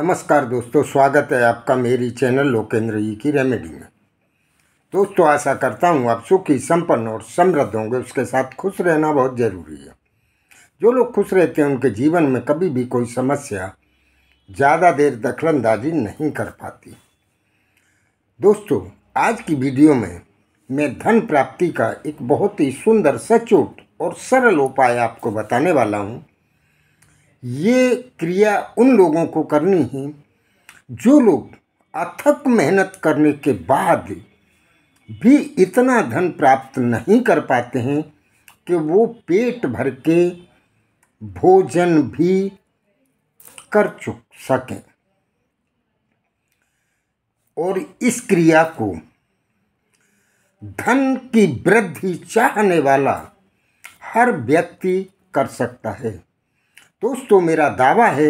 नमस्कार दोस्तों स्वागत है आपका मेरी चैनल लोकेंद्र जी की रेमेडी में दोस्तों आशा करता हूँ आप सुखी संपन्न और समृद्ध होंगे उसके साथ खुश रहना बहुत ज़रूरी है जो लोग खुश रहते हैं उनके जीवन में कभी भी कोई समस्या ज़्यादा देर दखलंदाजी नहीं कर पाती दोस्तों आज की वीडियो में मैं धन प्राप्ति का एक बहुत ही सुंदर सचोट और सरल उपाय आपको बताने वाला हूँ ये क्रिया उन लोगों को करनी है जो लोग अथक मेहनत करने के बाद भी इतना धन प्राप्त नहीं कर पाते हैं कि वो पेट भर के भोजन भी कर चुक सकें और इस क्रिया को धन की वृद्धि चाहने वाला हर व्यक्ति कर सकता है दोस्तों मेरा दावा है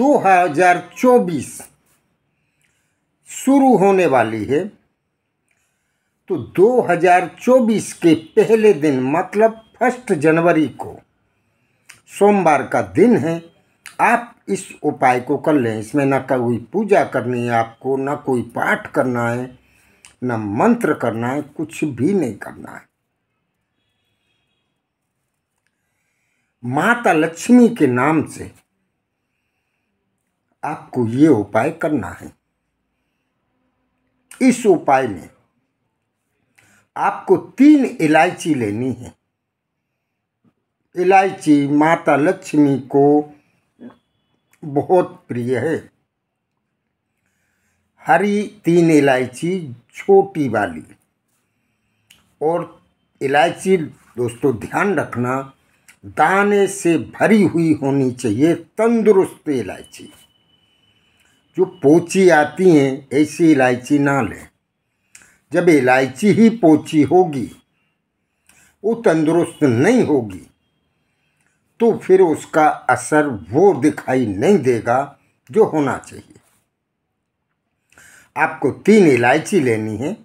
2024 शुरू होने वाली है तो 2024 के पहले दिन मतलब फर्स्ट जनवरी को सोमवार का दिन है आप इस उपाय को कर लें इसमें ना कोई पूजा करनी है आपको ना कोई पाठ करना है ना मंत्र करना है कुछ भी नहीं करना है माता लक्ष्मी के नाम से आपको ये उपाय करना है इस उपाय में आपको तीन इलायची लेनी है इलायची माता लक्ष्मी को बहुत प्रिय है हरी तीन इलायची छोटी वाली और इलायची दोस्तों ध्यान रखना दाने से भरी हुई होनी चाहिए तंदुरुस्त इलायची जो पोची आती हैं ऐसी इलायची ना लें जब इलायची ही पोची होगी वो तंदुरुस्त नहीं होगी तो फिर उसका असर वो दिखाई नहीं देगा जो होना चाहिए आपको तीन इलायची लेनी है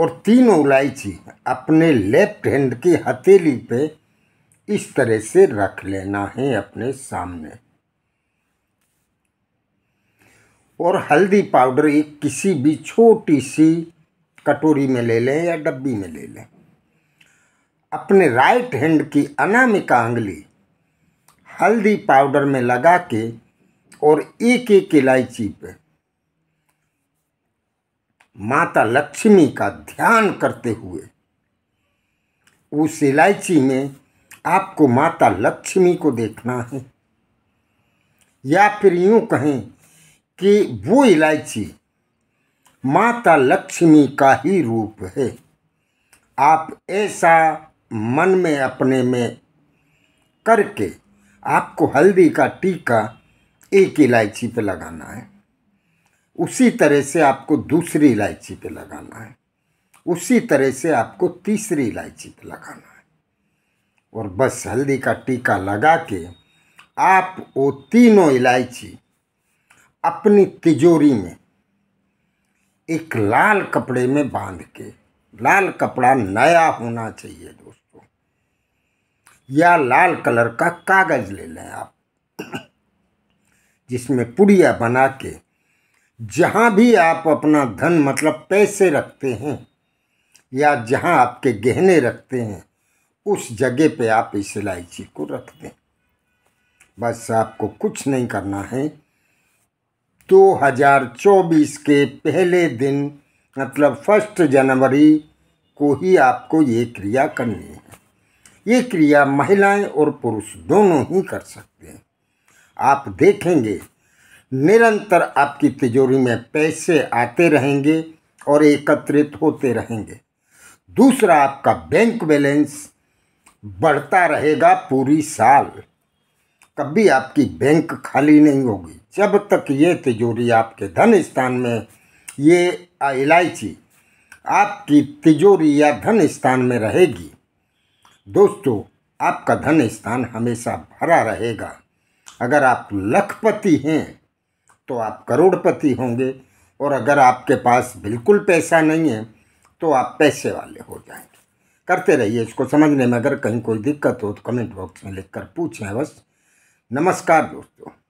और तीनों इलायची अपने लेफ्ट हैंड की हथेली पे इस तरह से रख लेना है अपने सामने और हल्दी पाउडर एक किसी भी छोटी सी कटोरी में ले लें या डब्बी में ले लें अपने राइट हैंड की अनामिका अंगली हल्दी पाउडर में लगा के और एक एक इलायची पे माता लक्ष्मी का ध्यान करते हुए उस इलायची में आपको माता लक्ष्मी को देखना है या फिर यूँ कहें कि वो इलायची माता लक्ष्मी का ही रूप है आप ऐसा मन में अपने में करके आपको हल्दी का टीका एक इलायची पे लगाना है उसी तरह से आपको दूसरी इलायची पे लगाना है उसी तरह से आपको तीसरी इलायची पे लगाना है और बस हल्दी का टीका लगा के आप वो तीनों इलायची अपनी तिजोरी में एक लाल कपड़े में बांध के लाल कपड़ा नया होना चाहिए दोस्तों या लाल कलर का कागज़ ले लें आप जिसमें पुड़िया बना के जहाँ भी आप अपना धन मतलब पैसे रखते हैं या जहाँ आपके गहने रखते हैं उस जगह पे आप इस इलायची को रख दें बस आपको कुछ नहीं करना है 2024 के पहले दिन मतलब फर्स्ट जनवरी को ही आपको ये क्रिया करनी है ये क्रिया महिलाएं और पुरुष दोनों ही कर सकते हैं आप देखेंगे निरंतर आपकी तिजोरी में पैसे आते रहेंगे और एकत्रित होते रहेंगे दूसरा आपका बैंक बैलेंस बढ़ता रहेगा पूरी साल कभी आपकी बैंक खाली नहीं होगी जब तक ये तिजोरी आपके धन स्थान में ये इलायची आपकी तिजोरी या धन स्थान में रहेगी दोस्तों आपका धन स्थान हमेशा भरा रहेगा अगर आप लखपति हैं तो आप करोड़पति होंगे और अगर आपके पास बिल्कुल पैसा नहीं है तो आप पैसे वाले हो जाएंगे करते रहिए इसको समझने में अगर कहीं कोई दिक्कत हो तो कमेंट बॉक्स में लिख कर पूछें बस नमस्कार दोस्तों